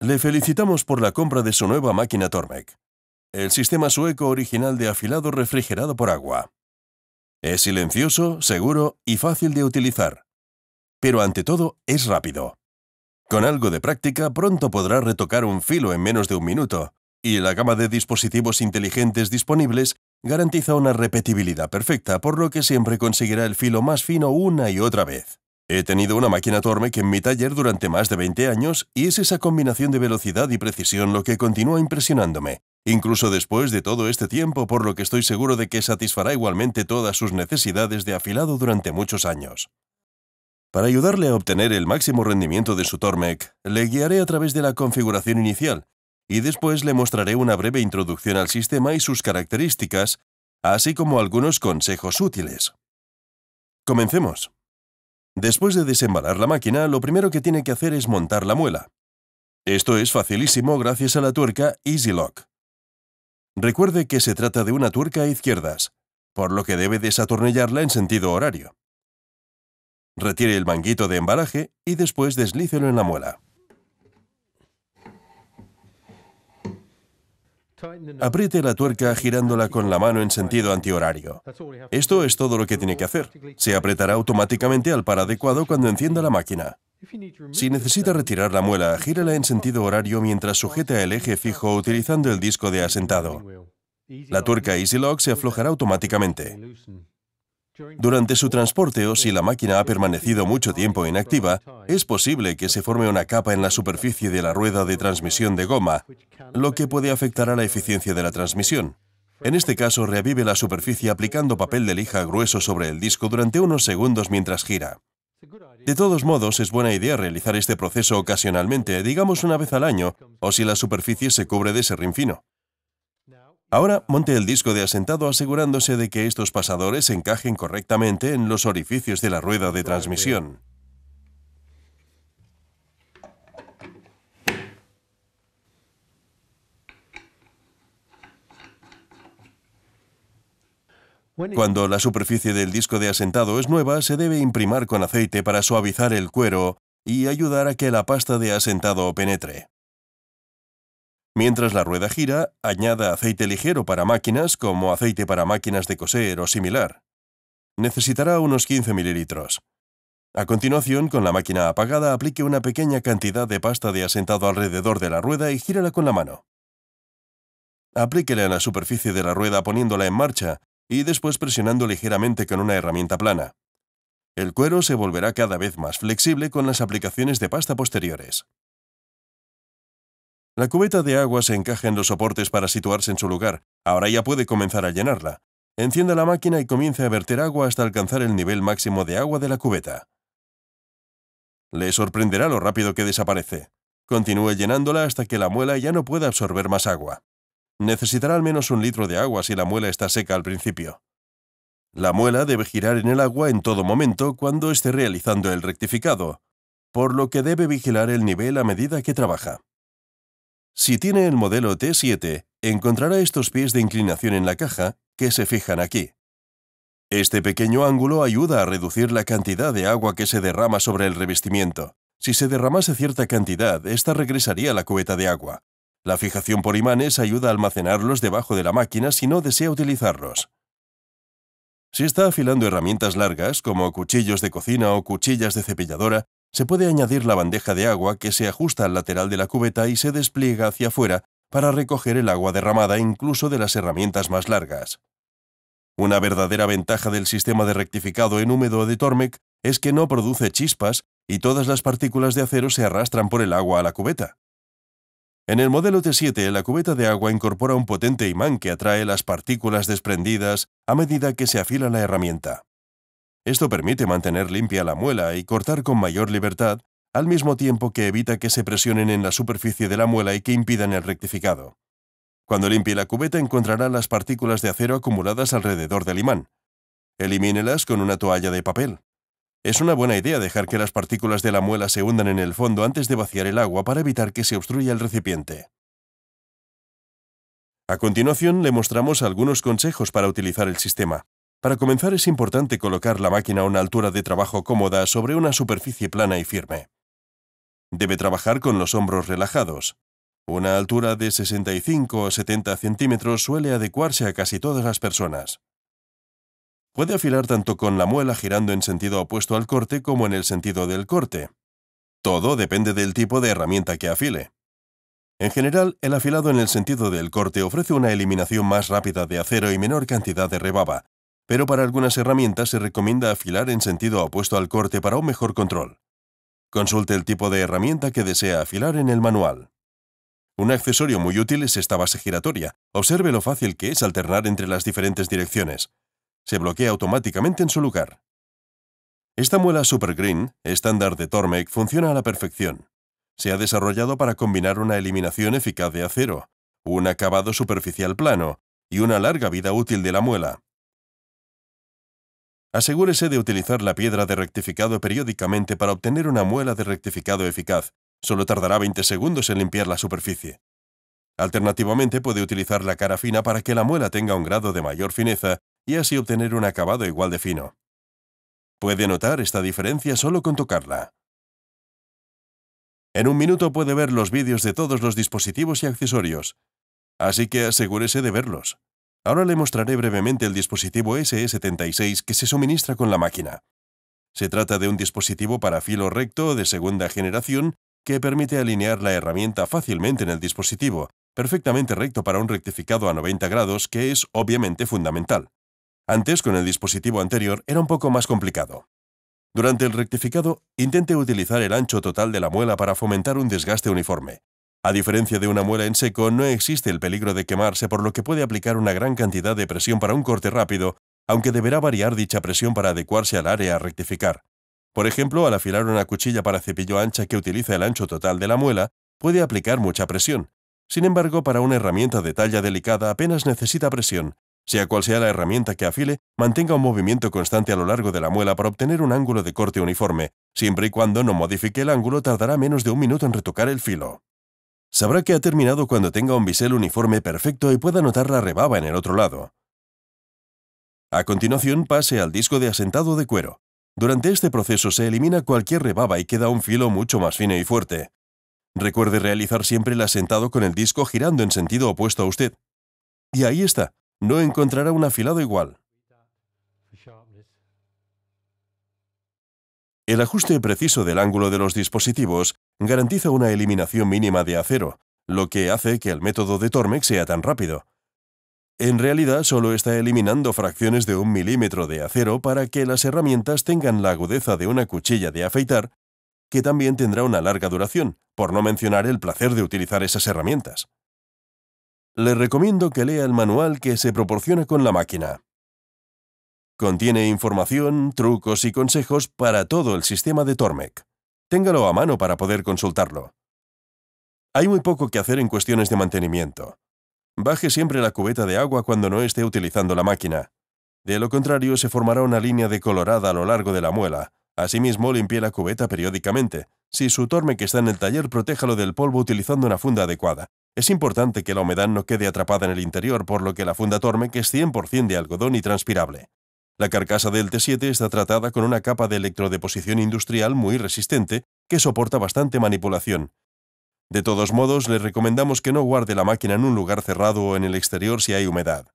Le felicitamos por la compra de su nueva máquina Tormek, el sistema sueco original de afilado refrigerado por agua. Es silencioso, seguro y fácil de utilizar. Pero ante todo, es rápido. Con algo de práctica, pronto podrá retocar un filo en menos de un minuto, y la gama de dispositivos inteligentes disponibles garantiza una repetibilidad perfecta, por lo que siempre conseguirá el filo más fino una y otra vez. He tenido una máquina Tormek en mi taller durante más de 20 años y es esa combinación de velocidad y precisión lo que continúa impresionándome, incluso después de todo este tiempo, por lo que estoy seguro de que satisfará igualmente todas sus necesidades de afilado durante muchos años. Para ayudarle a obtener el máximo rendimiento de su Tormek, le guiaré a través de la configuración inicial y después le mostraré una breve introducción al sistema y sus características, así como algunos consejos útiles. Comencemos. Después de desembalar la máquina, lo primero que tiene que hacer es montar la muela. Esto es facilísimo gracias a la tuerca Lock. Recuerde que se trata de una tuerca a izquierdas, por lo que debe desatornillarla en sentido horario. Retire el manguito de embalaje y después deslícelo en la muela. Apriete la tuerca girándola con la mano en sentido antihorario. Esto es todo lo que tiene que hacer. Se apretará automáticamente al par adecuado cuando encienda la máquina. Si necesita retirar la muela, gírala en sentido horario mientras sujeta el eje fijo utilizando el disco de asentado. La tuerca Lock se aflojará automáticamente. Durante su transporte o si la máquina ha permanecido mucho tiempo inactiva, es posible que se forme una capa en la superficie de la rueda de transmisión de goma, lo que puede afectar a la eficiencia de la transmisión. En este caso, reavive la superficie aplicando papel de lija grueso sobre el disco durante unos segundos mientras gira. De todos modos, es buena idea realizar este proceso ocasionalmente, digamos una vez al año, o si la superficie se cubre de serrín fino. Ahora monte el disco de asentado asegurándose de que estos pasadores encajen correctamente en los orificios de la rueda de transmisión. Cuando la superficie del disco de asentado es nueva, se debe imprimar con aceite para suavizar el cuero y ayudar a que la pasta de asentado penetre. Mientras la rueda gira, añada aceite ligero para máquinas como aceite para máquinas de coser o similar. Necesitará unos 15 mililitros. A continuación, con la máquina apagada, aplique una pequeña cantidad de pasta de asentado alrededor de la rueda y gírala con la mano. Aplíquela en la superficie de la rueda poniéndola en marcha y después presionando ligeramente con una herramienta plana. El cuero se volverá cada vez más flexible con las aplicaciones de pasta posteriores. La cubeta de agua se encaja en los soportes para situarse en su lugar. Ahora ya puede comenzar a llenarla. Encienda la máquina y comience a verter agua hasta alcanzar el nivel máximo de agua de la cubeta. Le sorprenderá lo rápido que desaparece. Continúe llenándola hasta que la muela ya no pueda absorber más agua. Necesitará al menos un litro de agua si la muela está seca al principio. La muela debe girar en el agua en todo momento cuando esté realizando el rectificado, por lo que debe vigilar el nivel a medida que trabaja. Si tiene el modelo T7, encontrará estos pies de inclinación en la caja que se fijan aquí. Este pequeño ángulo ayuda a reducir la cantidad de agua que se derrama sobre el revestimiento. Si se derramase cierta cantidad, esta regresaría a la cubeta de agua. La fijación por imanes ayuda a almacenarlos debajo de la máquina si no desea utilizarlos. Si está afilando herramientas largas, como cuchillos de cocina o cuchillas de cepilladora, se puede añadir la bandeja de agua que se ajusta al lateral de la cubeta y se despliega hacia afuera para recoger el agua derramada incluso de las herramientas más largas. Una verdadera ventaja del sistema de rectificado en húmedo de Tormek es que no produce chispas y todas las partículas de acero se arrastran por el agua a la cubeta. En el modelo T7, la cubeta de agua incorpora un potente imán que atrae las partículas desprendidas a medida que se afila la herramienta. Esto permite mantener limpia la muela y cortar con mayor libertad, al mismo tiempo que evita que se presionen en la superficie de la muela y que impidan el rectificado. Cuando limpie la cubeta encontrará las partículas de acero acumuladas alrededor del imán. Elimínelas con una toalla de papel. Es una buena idea dejar que las partículas de la muela se hundan en el fondo antes de vaciar el agua para evitar que se obstruya el recipiente. A continuación le mostramos algunos consejos para utilizar el sistema. Para comenzar es importante colocar la máquina a una altura de trabajo cómoda sobre una superficie plana y firme. Debe trabajar con los hombros relajados. Una altura de 65 o 70 centímetros suele adecuarse a casi todas las personas. Puede afilar tanto con la muela girando en sentido opuesto al corte como en el sentido del corte. Todo depende del tipo de herramienta que afile. En general, el afilado en el sentido del corte ofrece una eliminación más rápida de acero y menor cantidad de rebaba, pero para algunas herramientas se recomienda afilar en sentido opuesto al corte para un mejor control. Consulte el tipo de herramienta que desea afilar en el manual. Un accesorio muy útil es esta base giratoria. Observe lo fácil que es alternar entre las diferentes direcciones. Se bloquea automáticamente en su lugar. Esta muela Super Green, estándar de Tormek, funciona a la perfección. Se ha desarrollado para combinar una eliminación eficaz de acero, un acabado superficial plano y una larga vida útil de la muela. Asegúrese de utilizar la piedra de rectificado periódicamente para obtener una muela de rectificado eficaz. Solo tardará 20 segundos en limpiar la superficie. Alternativamente puede utilizar la cara fina para que la muela tenga un grado de mayor fineza y así obtener un acabado igual de fino. Puede notar esta diferencia solo con tocarla. En un minuto puede ver los vídeos de todos los dispositivos y accesorios, así que asegúrese de verlos. Ahora le mostraré brevemente el dispositivo SE76 que se suministra con la máquina. Se trata de un dispositivo para filo recto de segunda generación que permite alinear la herramienta fácilmente en el dispositivo, perfectamente recto para un rectificado a 90 grados que es obviamente fundamental. Antes, con el dispositivo anterior, era un poco más complicado. Durante el rectificado, intente utilizar el ancho total de la muela para fomentar un desgaste uniforme. A diferencia de una muela en seco, no existe el peligro de quemarse, por lo que puede aplicar una gran cantidad de presión para un corte rápido, aunque deberá variar dicha presión para adecuarse al área a rectificar. Por ejemplo, al afilar una cuchilla para cepillo ancha que utiliza el ancho total de la muela, puede aplicar mucha presión. Sin embargo, para una herramienta de talla delicada apenas necesita presión. Sea cual sea la herramienta que afile, mantenga un movimiento constante a lo largo de la muela para obtener un ángulo de corte uniforme. Siempre y cuando no modifique el ángulo, tardará menos de un minuto en retocar el filo. Sabrá que ha terminado cuando tenga un bisel uniforme perfecto y pueda notar la rebaba en el otro lado. A continuación, pase al disco de asentado de cuero. Durante este proceso se elimina cualquier rebaba y queda un filo mucho más fino y fuerte. Recuerde realizar siempre el asentado con el disco girando en sentido opuesto a usted. Y ahí está, no encontrará un afilado igual. El ajuste preciso del ángulo de los dispositivos garantiza una eliminación mínima de acero, lo que hace que el método de Tormek sea tan rápido. En realidad solo está eliminando fracciones de un milímetro de acero para que las herramientas tengan la agudeza de una cuchilla de afeitar, que también tendrá una larga duración, por no mencionar el placer de utilizar esas herramientas. Le recomiendo que lea el manual que se proporciona con la máquina. Contiene información, trucos y consejos para todo el sistema de Tormek téngalo a mano para poder consultarlo. Hay muy poco que hacer en cuestiones de mantenimiento. Baje siempre la cubeta de agua cuando no esté utilizando la máquina. De lo contrario, se formará una línea de colorada a lo largo de la muela. Asimismo, limpie la cubeta periódicamente. Si su torme que está en el taller, protéjalo del polvo utilizando una funda adecuada. Es importante que la humedad no quede atrapada en el interior, por lo que la funda torme que es 100% de algodón y transpirable. La carcasa del T7 está tratada con una capa de electrodeposición industrial muy resistente que soporta bastante manipulación. De todos modos, le recomendamos que no guarde la máquina en un lugar cerrado o en el exterior si hay humedad.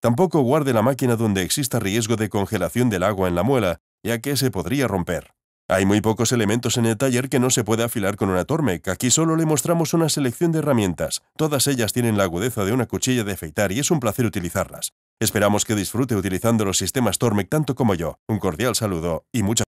Tampoco guarde la máquina donde exista riesgo de congelación del agua en la muela, ya que se podría romper. Hay muy pocos elementos en el taller que no se puede afilar con una tormec. Aquí solo le mostramos una selección de herramientas. Todas ellas tienen la agudeza de una cuchilla de afeitar y es un placer utilizarlas. Esperamos que disfrute utilizando los sistemas Tormec tanto como yo. Un cordial saludo y muchas